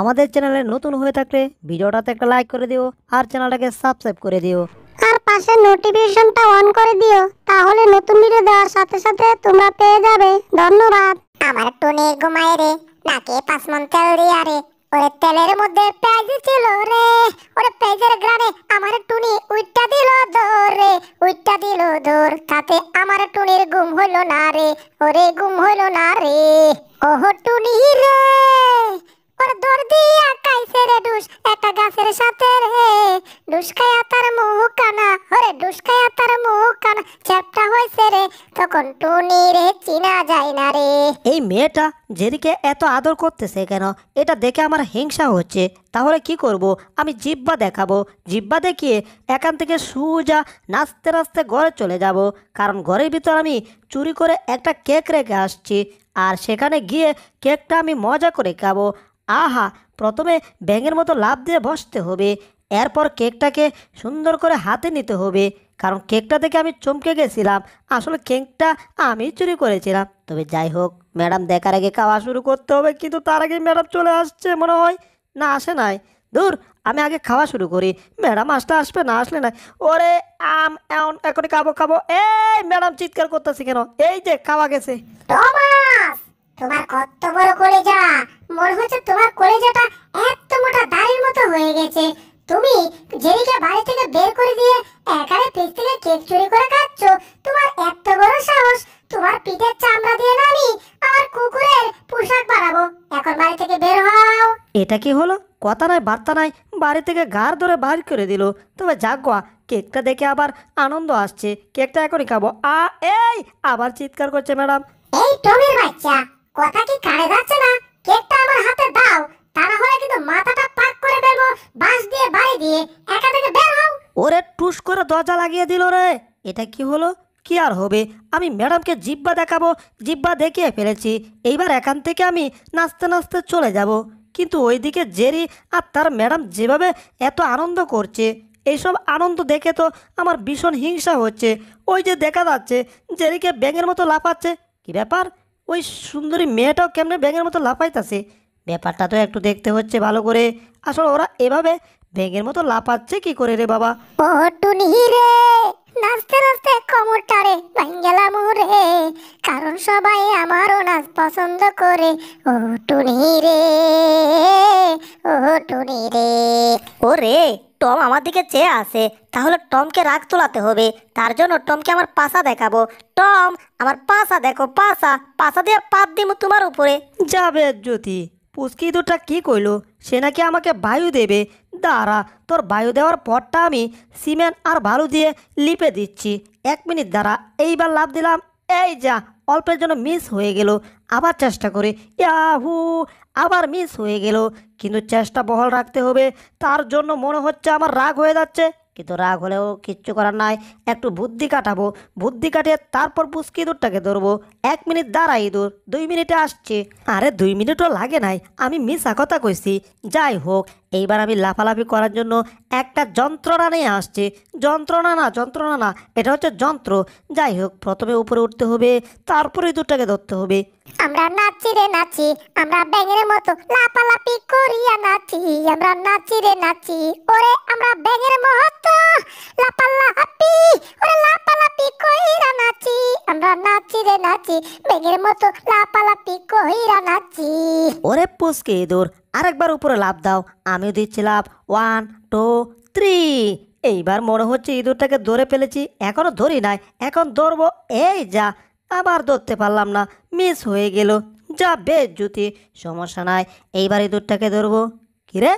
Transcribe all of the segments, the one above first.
আমাদের চ্যানেলে নতুন হয়ে থাকলে ভিডিওটাতে একটা লাইক করে দিও আর চ্যানেলটাকে সাবস্ক্রাইব করে দিও আর পাশে নোটিফিকেশনটা অন করে দিও তাহলে নতুন ভিডিও দেওয়ার সাথে সাথে তোমরা পেয়ে যাবে ধন্যবাদ আমার টনি ঘুমায় রে নাকে পাঁচ মন তেল দিয়ে আরে ওরে তেলের মধ্যে পেঁয়াজ ছিল রে ওরে পেঁয়াজের গ্রামে আমার টুনি উইটা দিল দৌড় রে উইটা দিল দৌড় তাতে আমার টুনির গুম হলো না রে ওরে গুম হলো না রে ওহ টুনি রে ওর দর দিয়া কাইছে রে ডুস একটা গাছের সাথে রে ডুস খায়া তার মুখ কানা ওরে ডুস খায়া তার মুখ কানা চ্যাপটা হয়েছে রে তখন টুনি রে চিনা যায় না রে এই মেয়েটা জেরিকে এত আদর করতেছে কেন এটা দেখে আমার হিংসা হচ্ছে তাহলে কি করব আমি জিব্বা দেখাবো জিব্বা দেখিয়ে এখান থেকে সুজা নাচতে নাচতে ঘরে চলে যাব কারণ ঘরের ভিতর আমি চুরি করে একটা কেক রেখে আসছি আর সেখানে গিয়ে কেকটা আমি মজা করে খাবো আহা প্রথমে ব্যাঙের মতো লাভ দিয়ে বসতে হবে এরপর কেকটাকে সুন্দর করে হাতে নিতে হবে কারণ কেকটা থেকে আমি চমকে গেছিলাম আসলে কেকটা আমি চুরি করেছিলাম তবে যাই হোক ম্যাডাম দেখার আগে খাওয়া শুরু করতে হবে কিন্তু তার আগে ম্যাডাম চলে আসছে মনে হয় না আসে নাই দূর আমি আগে খাওয়া শুরু করি ম্যাডাম আসতে আসবে না আসলে না ওরে আম এমন এখনই খাবো খাবো এই ম্যাডাম চিৎকার করতেছি কেন এই যে খাওয়া গেছে তোমার কত বড় কলেজা মনে হচ্ছে তোমার কলেজাটা এত মোটা দাড়ির মতো হয়ে গেছে তুমি জেরিকে বাড়ি থেকে বের করে দিয়ে একারে পেট থেকে কেক চুরি করে খাচ্ছ তোমার এত বড় সাহস তোমার পিঠের চামড়া দিয়ে না আমি আমার কুকুরের পোশাক বানাবো এখন বাড়ি থেকে বের হও এটা কি হলো কথা নাই বার্তা নাই বাড়ি থেকে গার ধরে বার করে দিল তবে যাগোয়া কেকটা দেখে আবার আনন্দ আসছে কেকটা এখনই খাবো আ এই আবার চিৎকার করছে ম্যাডাম এই টমির বাচ্চা কথা কি কানে যাচ্ছে না কেকটা আমার হাতে দাও তা না হলে কিন্তু মাথাটা পাক করে ফেলবো বাস দিয়ে বাড়ি দিয়ে একা থেকে বের হও ওরে টুস করে দরজা লাগিয়ে দিল রে এটা কি হলো কি আর হবে আমি ম্যাডামকে জিব্বা দেখাবো জিব্বা দেখিয়ে ফেলেছি এইবার এখান থেকে আমি নাচতে নাচতে চলে যাব কিন্তু ওইদিকে জেরি আর তার ম্যাডাম যেভাবে এত আনন্দ করছে এইসব আনন্দ দেখে তো আমার ভীষণ হিংসা হচ্ছে ওই যে দেখা যাচ্ছে জেরিকে ব্যাঙের মতো লাফাচ্ছে কি ব্যাপার ওই সুন্দরী মেয়েটাও কেমনে ব্যাঙের মতো লাফাইতাছে ব্যাপারটা তো একটু দেখতে হচ্ছে ভালো করে আসলে ওরা এভাবে ব্যাঙের মতো লাফাচ্ছে কি করে রে বাবা রে নাচতে নাচতে কোমরটারে ভাঙ্গেলা মোরে কারণ সবাই আমারও নাচ পছন্দ করে ও টুনি রে ও টুনি রে ও রে টম আমার দিকে চেয়ে আছে তাহলে টমকে রাগ তোলাতে হবে তার জন্য টমকে আমার পাশা দেখাবো টম আমার পাশা দেখো পাশা পাশা দিয়ে পাত দিব তোমার উপরে যাবে জ্যোতি পুচকি দুটা কী কইলো সে নাকি আমাকে বায়ু দেবে দাঁড়া তোর বায়ু দেওয়ার পরটা আমি সিমেন্ট আর বালু দিয়ে লিপে দিচ্ছি এক মিনিট দাঁড়া এইবার লাভ দিলাম এই যা অল্পের জন্য মিস হয়ে গেল আবার চেষ্টা করে ইয়াহু আবার মিস হয়ে গেল কিন্তু চেষ্টা বহল রাখতে হবে তার জন্য মনে হচ্ছে আমার রাগ হয়ে যাচ্ছে কিন্তু রাগ হলেও কিচ্ছু করার নাই একটু বুদ্ধি কাটাবো বুদ্ধি কাটিয়ে তারপর পুচকি ইঁদুরটাকে ধরবো এক মিনিট দাঁড়া ইঁদুর দুই মিনিটে আসছে আরে দুই মিনিটও লাগে নাই আমি মিশা কথা কইছি যাই হোক এইবার আমি লাফালাফি করার জন্য একটা যন্ত্রণা নিয়ে আসছে যন্ত্রণা না যন্ত্রণা না এটা হচ্ছে যন্ত্র যাই হোক প্রথমে উপরে উঠতে হবে তারপরে ইঁদুরটাকে ধরতে হবে আমরা নাচি রে নাচি আমরা ব্যাঙের মতো লাপালাপি করিয়া নাচি আমরা নাচি রে নাচি ওরে আমরা ব্যাঙের মতো লাপালাপি ওরে লাপালাপি কইরা নাচি আমরা নাচি রে নাচি ব্যাঙের মতো লাপালাপি কইরা নাচি ওরে পুসকে দূর আরেকবার উপরে লাভ দাও আমি দিচ্ছি লাভ ওয়ান টু থ্রি এইবার মনে হচ্ছে ইঁদুরটাকে ধরে ফেলেছি এখনো ধরি নাই এখন ধরবো এই যা আবার ধরতে পারলাম না মিস হয়ে গেল যা বেশ জুতি সমস্যা নাই এইবার ইঁদুরটাকে ধরবো কিরে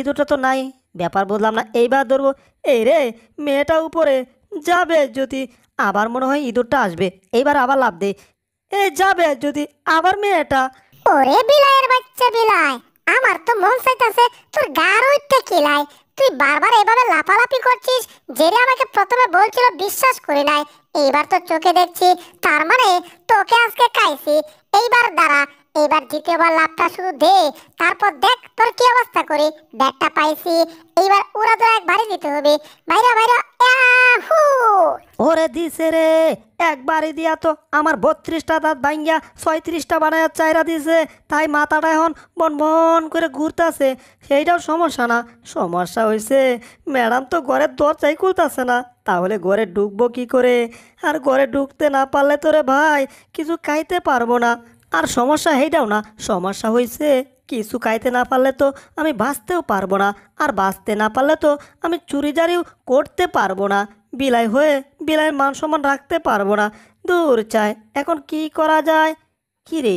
ইঁদুরটা তো নাই ব্যাপার বললাম না এইবার ধরবো এই রে মেয়েটা উপরে যাবে যদি আবার মনে হয় ইঁদুরটা আসবে এইবার আবার লাভ দে এ যাবে যদি আবার মেয়েটা ওরে বিলাইয়ের বাচ্চা বিলাই আমার তো মন চাইতেছে তোর গার ওইটা কিলাই তুই বারবার এভাবে লাফালাফি করছিস জেরি আমাকে প্রথমে বলছিল বিশ্বাস করি নাই এইবার তো চোখে দেখছি তার মানে তোকে আজকে খাইছি এইবার দাঁড়া এবার দ্বিতীয়বার লাভটা শুধু দে তারপর দেখ তোর কি অবস্থা করি ব্যাগটা পাইছি এইবার ওরা তো এক ভারী দিতে হবে ভাইরা ভাইরা করে দিছে রে একবারই দিয়া তো আমার বত্রিশটা দাঁত ভাঙ্গিয়া ছয়ত্রিশটা বানায় চাইরা দিছে তাই মাথাটা এখন বন বন করে ঘুরতেছে সেইটাও সমস্যা না সমস্যা হয়েছে ম্যাডাম তো ঘরের দরজাই খুলতেছে না তাহলে ঘরে ঢুকবো কি করে আর ঘরে ঢুকতে না পারলে তো রে ভাই কিছু খাইতে পারবো না আর সমস্যা সেইটাও না সমস্যা হয়েছে কিছু খাইতে না পারলে তো আমি বাঁচতেও পারবো না আর বাঁচতে না পারলে তো আমি চুরিদারিও করতে পারবো না বিলাই হয়ে বিলাই মান সম্মান রাখতে পারবো না দূর চাই এখন কি করা যায় কী রে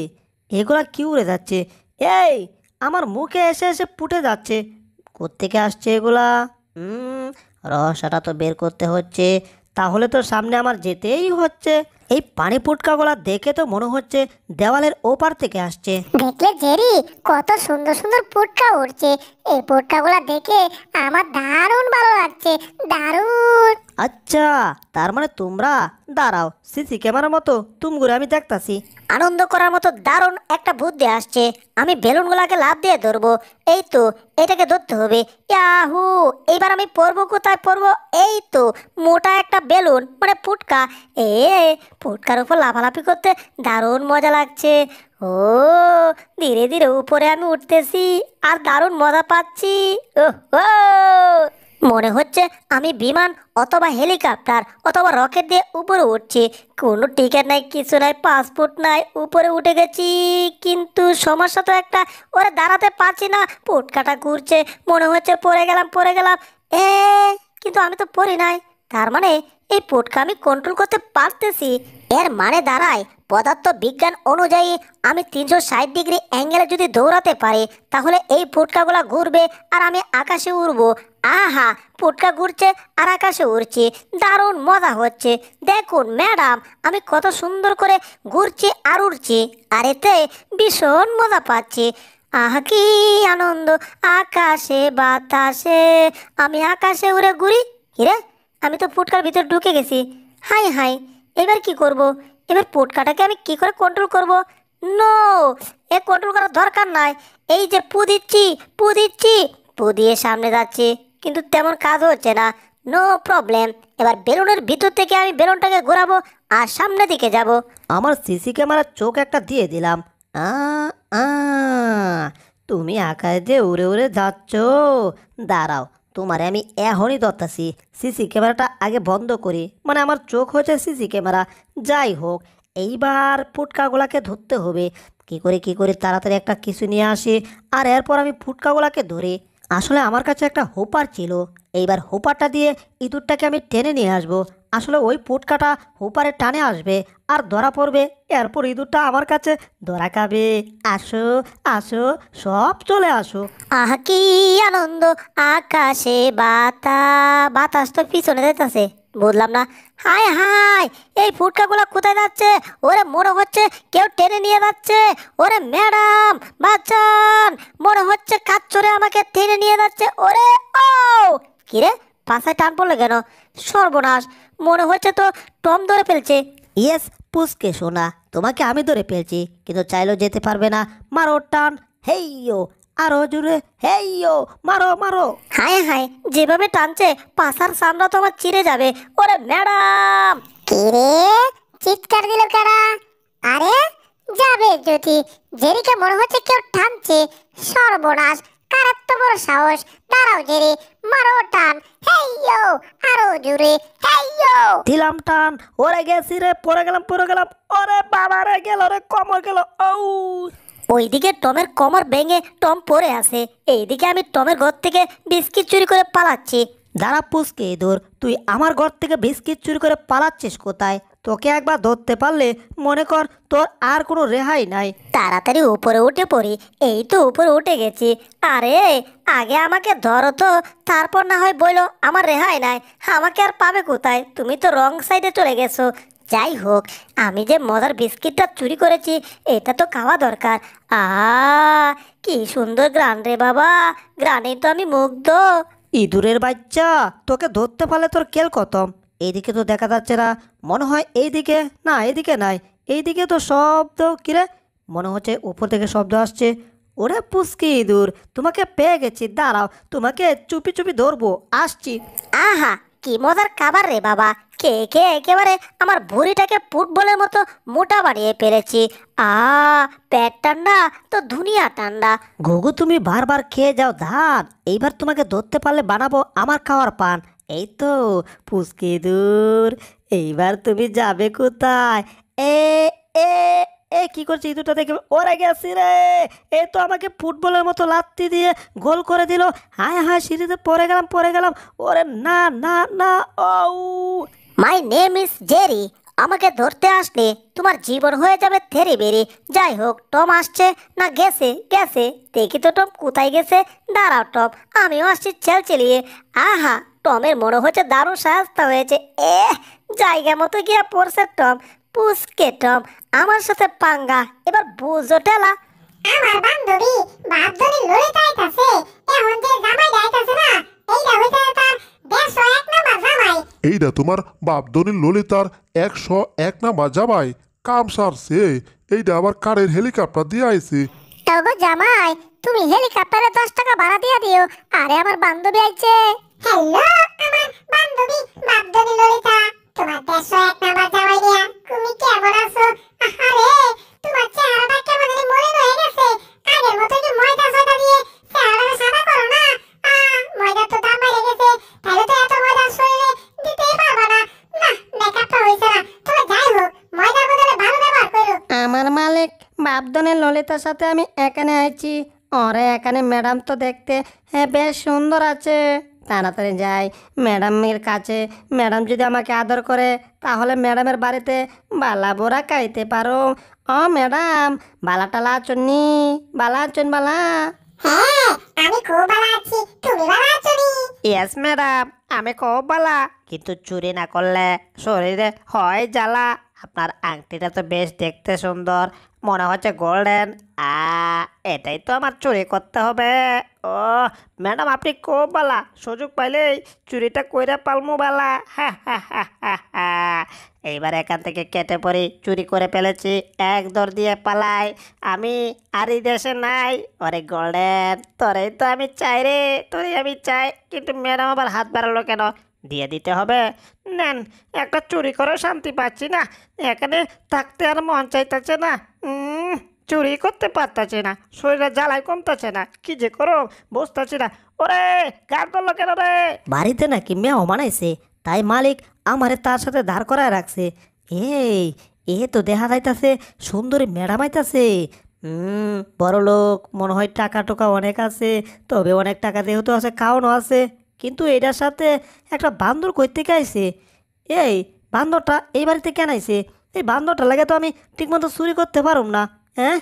এগুলা কি উড়ে যাচ্ছে এই আমার মুখে এসে এসে পুটে যাচ্ছে কোত্থেকে আসছে এগুলা রহস্যটা তো বের করতে হচ্ছে তাহলে তো সামনে আমার যেতেই হচ্ছে এই পানি পুটকাগুলা দেখে তো মনে হচ্ছে দেওয়ালের ওপার থেকে আসছে দেখলে জেরি কত সুন্দর সুন্দর পুটকা উঠছে এই পুটকাগুলা দেখে আমার দারুণ ভালো লাগছে দারুণ আচ্ছা তার মানে তোমরা দাঁড়াও সিসি ক্যামেরার মতো ঘুরে আমি দেখতাছি আনন্দ করার মতো দারুণ একটা বুদ্ধি আসছে আমি বেলুনগুলাকে লাভ দিয়ে ধরবো এই তো এটাকে ধরতে হবে ইয়াহু এবার আমি পরবো কোথায় পরবো এই তো মোটা একটা বেলুন মানে ফুটকা এ পুটকার উপর লাফালাফি করতে দারুণ মজা লাগছে ও ধীরে ধীরে উপরে আমি উঠতেছি আর দারুণ মজা পাচ্ছি ও মনে হচ্ছে আমি বিমান অথবা হেলিকপ্টার অথবা রকেট দিয়ে উপরে উঠছি কোনো টিকিট নাই কিছু নাই পাসপোর্ট নাই উপরে উঠে গেছি কিন্তু সমস্যা তো একটা ওরা দাঁড়াতে পারছি না পুটকাটা ঘুরছে মনে হচ্ছে পড়ে গেলাম পড়ে গেলাম এ কিন্তু আমি তো পড়ি নাই তার মানে এই পুটকে আমি কন্ট্রোল করতে পারতেছি এর মানে দাঁড়ায় পদার্থ বিজ্ঞান অনুযায়ী আমি তিনশো ষাট ডিগ্রি অ্যাঙ্গেলে যদি দৌড়াতে পারি তাহলে এই ফুটকাগুলো ঘুরবে আর আমি আকাশে উড়বো আহা পোটকা ঘুরছে আর আকাশে উড়ছে দারুণ মজা হচ্ছে দেখুন ম্যাডাম আমি কত সুন্দর করে ঘুরছি আর উড়ছি আর এতে ভীষণ মজা পাচ্ছি আহা কি আনন্দ আকাশে বাতাসে আমি আকাশে উড়ে ঘুরি হিরে আমি তো ফুটকার ভিতর ঢুকে গেছি হাই হাই এবার কি করব। এবার পুটকাটাকে আমি কি করে কন্ট্রোল করব। নো এ কন্ট্রোল করার দরকার নাই এই যে পু দিচ্ছি পু দিচ্ছি পু দিয়ে সামনে যাচ্ছি কিন্তু তেমন কাজ হচ্ছে না নো প্রবলেম এবার বেলুনের ভিতর থেকে আমি বেলুনটাকে ঘোরাবো আর সামনে দিকে যাব আমার সিসি ক্যামেরার চোখ একটা দিয়ে দিলাম আ তুমি আকাশ দিয়ে উড়ে উড়ে যাচ্ছ দাঁড়াও তোমারে আমি এখনই দত্তাছি সিসি ক্যামেরাটা আগে বন্ধ করি মানে আমার চোখ হয়েছে সিসি ক্যামেরা যাই হোক এইবার ফুটকাগুলাকে ধরতে হবে কি করে কি করে তাড়াতাড়ি একটা কিছু নিয়ে আসি আর এরপর আমি ফুটকাগুলাকে ধরে আসলে আমার কাছে একটা হোপার ছিল এইবার হোপারটা দিয়ে ইঁদুরটাকে আমি টেনে নিয়ে আসব। আসলে ওই পুটকাটা হোপারে টানে আসবে আর ধরা পড়বে এরপর ইঁদুরটা আমার কাছে ধরা খাবে আসো আসো সব চলে আসো আহ কি আনন্দ আকাশে বাতা বাতাস তো পিছনে যাইতাছে বললাম না হায় হায় এই ফুটকাগুলো কোথায় যাচ্ছে ওরে মনে হচ্ছে কেউ টেনে নিয়ে যাচ্ছে ওরে ম্যাডাম বাচ্চান মনে হচ্ছে কাচ্চরে আমাকে টেনে নিয়ে যাচ্ছে ওরে ও কিরে পাশায় টান পড়লো কেন সর্বনাশ মনে হচ্ছে তো টম ধরে ফেলছে ইয়েস পুষকে শোনা তোমাকে আমি ধরে ফেলছি কিন্তু চাইলেও যেতে পারবে না মারো টান হেইয়ো আরো জোরে হেইয়ো মারো মারো হায় হায় যেভাবে টানছে পাশার সামনা তো আমার চিড়ে যাবে ওরে ম্যাডাম কিরে চিৎকার দিল কারা আরে যাবে যদি জেরিকে মনে হচ্ছে কেউ টানছে সর্বনাশ কারার তো বড় সাহস দাঁড়াও জেরি মারো টান হেইয়ো আরো জোরে হেইয়ো দিলাম টান ওরে গেছি রে পড়ে গেলাম পড়ে গেলাম ওরে বাবা রে গেল রে কমর গেল ও ওইদিকে টমের কমর ভেঙে টম পরে আছে এইদিকে আমি টমের ঘর থেকে বিস্কিট চুরি করে পালাচ্ছি দাঁড়া পুষকে দূর তুই আমার ঘর থেকে বিস্কিট চুরি করে পালাচ্ছিস কোথায় তোকে একবার ধরতে পারলে মনে কর তোর আর কোনো রেহাই নাই তাড়াতাড়ি উপরে উঠে পড়ি এই তো উপরে উঠে গেছি আরে আগে আমাকে ধরো তো তারপর না হয় বললো আমার রেহাই নাই আমাকে আর পাবে কোথায় তুমি তো রং সাইডে চলে গেছো যাই হোক আমি যে মজার বিস্কিটটা চুরি করেছি এটা তো খাওয়া দরকার আ কি সুন্দর গ্রান রে বাবা গ্রানে তো আমি মুগ্ধ ইঁদুরের বাচ্চা তোকে ধরতে পারলে তোর কেল কতম এইদিকে তো দেখা যাচ্ছে না মনে হয় এইদিকে না এইদিকে নাই এইদিকে তো শব্দ কিরে মনে হচ্ছে উপর থেকে শব্দ আসছে ওরে পুস্কি ইঁদুর তোমাকে পেয়ে গেছি দাঁড়াও তোমাকে চুপি চুপি ধরবো আসছি আহা কি মজার খাবার রে বাবা কে কে একেবারে আমার ভুঁড়িটাকে ফুটবলের মতো মোটা বানিয়ে পেরেছি আ পেট ঠান্ডা তো ধুনিয়া ঠান্ডা ঘুঘু তুমি বারবার খেয়ে যাও ধান এইবার তোমাকে ধরতে পারলে বানাবো আমার খাওয়ার পান এই তো পুষ্কি দূর এইবার তুমি যাবে কোথায় এ এ এ কি করছি ইঁদুরটা দেখে ওরা গেছি রে এ তো আমাকে ফুটবলের মতো লাত্তি দিয়ে গোল করে দিল হায় হায় সিঁড়িতে পরে গেলাম পরে গেলাম ওরে না না না oh my name is Jerry আমাকে ধরতে আসলে তোমার জীবন হয়ে যাবে থেরে বেরে যাই হোক টম আসছে না গেছে গেছে দেখি তো টম কোথায় গেছে দাঁড়াও টম আমিও আসছি ছেল চেলিয়ে আহা টমের মনে হচ্ছে দারুণ সাজতা হয়েছে এ জায়গা মতো গিয়ে পড়ছে টম পুসকে টম আমার সাথে পাঙ্গা এবার বুঝো টেলা আমার বান্ধবী বাপ ধরে লড়ে যাইতাছে যে জামাই যাইতাছে না এইটা তার এইটা তোমার বাপদনির ললিতার একশো এক নাম্বার জামাই কাম সারছে এইটা আবার কারের হেলিকপ্টার দিয়ে আইছে তবে জামাই তুমি হেলিকপ্টারে দশ টাকা ভাড়া দিয়ে দিও আরে আমার বান্ধবী আইছে হ্যালো আমার বান্ধবী বাপদনি ললিতা তোমার এক জামাই দিয়া তুমি কেমন আছো আরে তোমার চেহারাটা কেমন মলিন হয়ে গেছে আগের মতো ময়দা দিয়ে চেহারাটা সাদা করো না ময়দা তো দাম বেড়ে গেছে তাহলে তো এত শরীরে পারবো না না মেকআপটা না তবে যাই হোক বদলে ভালো ব্যবহার করো আমার মালিক বাপদনের ললিতার সাথে আমি এখানে আইছি ওরে এখানে ম্যাডাম তো দেখতে হ্যাঁ বেশ সুন্দর আছে তাড়াতাড়ি যাই ম্যাডামের কাছে ম্যাডাম যদি আমাকে আদর করে তাহলে ম্যাডামের বাড়িতে বালা বোরা খাইতে পারো অ ম্যাডাম বালা টালা চন্নি বালা চন বালা হ্যাঁ, আমি ইয়েস ম্যাডাম আমি খুব ভালো কিন্তু চুরি না করলে শরীরে হয় জ্বালা আপনার আংটিটা তো বেশ দেখতে সুন্দর মনে হচ্ছে গোল্ডেন আ এটাই তো আমার চুরি করতে হবে ও ম্যাডাম আপনি কো বালা সুযোগ পাইলেই চুরিটা কইরা পালমো বালা হা হা হা হা হা এইবার এখান থেকে কেটে পড়ি চুরি করে ফেলেছি এক দর দিয়ে পালাই আমি আর এই দেশে নাই অরে গোল্ডেন তরে তো আমি চাই রে তোরেই আমি চাই কিন্তু ম্যাডাম আবার হাত বাড়ালো কেন দিয়ে দিতে হবে নেন একটা চুরি করেও শান্তি পাচ্ছি না এখানে থাকতে আর মন চাইতেছে না চুরি করতে পারতাছে না শরীরে জ্বালায় কমতাছে না কি যে করো বসতেছে না ওরে কার করলো কেন রে বাড়িতে নাকি মেহমান মানাইছে তাই মালিক আমারে তার সাথে ধার করায় রাখছে এই এ তো দেখা যাইতাছে সুন্দরী ম্যাডাম আইতাছে হুম বড় লোক মনে হয় টাকা টোকা অনেক আছে তবে অনেক টাকা যেহেতু আছে খাওয়ানো আছে কিন্তু এটার সাথে একটা বান্দর করতে গাইছে এই বান্দরটা এই বাড়িতে কেন আইছে এই বান্দরটা লাগে তো আমি ঠিকমতো চুরি করতে পারুম না Huh?